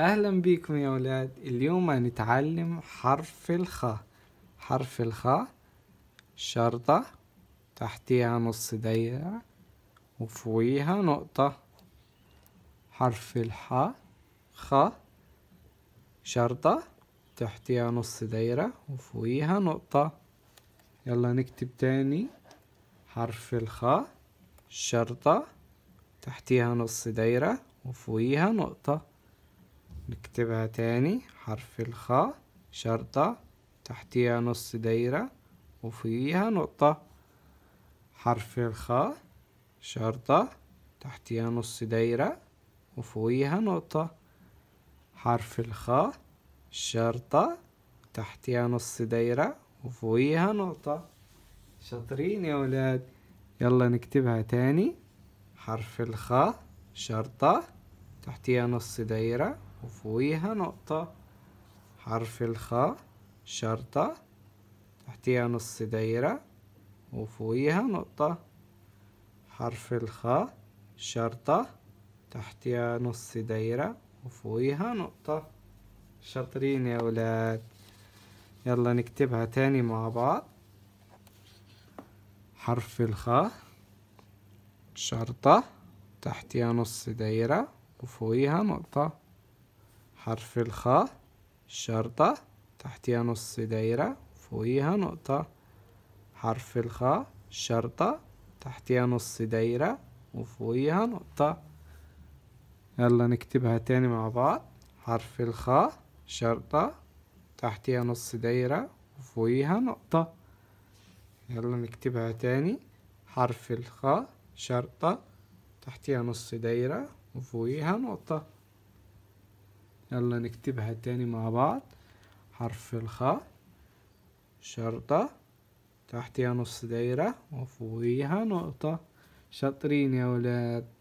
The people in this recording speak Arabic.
اهلا بيكم يا اولاد اليوم هنتعلم حرف الخاء حرف الخاء شرطة تحتيها نص دايرة وفوقيها نقطة حرف الحاء خاء شرطة تحتيها نص دايرة وفوقيها نقطة يلا نكتب تاني حرف الخاء شرطة تحتيها نص دايرة وفوقيها نقطة نكتبها تاني حرف الخاء شرطة تحتيها نص دايرة وفيها نقطة حرف الخاء شرطة تحتيها نص دايرة وفيها نقطة حرف الخاء شرطة تحتيها نص دايرة وفيها نقطة شاطرين يا ولاد يلا نكتبها تاني حرف الخاء شرطة تحتيها نص دايرة وفوقيها نقطة حرف الخاء شرطة تحتيها نص دايرة وفوقيها نقطة حرف الخاء شرطة تحتيها نص دايرة وفوقيها نقطة شاطرين يا ولاد يلا نكتبها تاني مع بعض حرف الخاء شرطة تحتها نص دايرة وفوقيها نقطة حرف الخاء شرطة تحتها نص دايرة فوقيها نقطة حرف الخاء شرطة تحتها نص دايرة وفوقيها نقطة يلا نكتبها تاني مع بعض حرف الخاء شرطة تحتها نص دايرة وفوقيها نقطة يلا نكتبها تاني حرف الخاء شرطة تحتها نص دايرة وفوقيها نقطة يلا نكتبها تاني مع بعض حرف الخاء شرطة تحتها نص دايرة وفوقيها نقطة شاطرين يا ولاد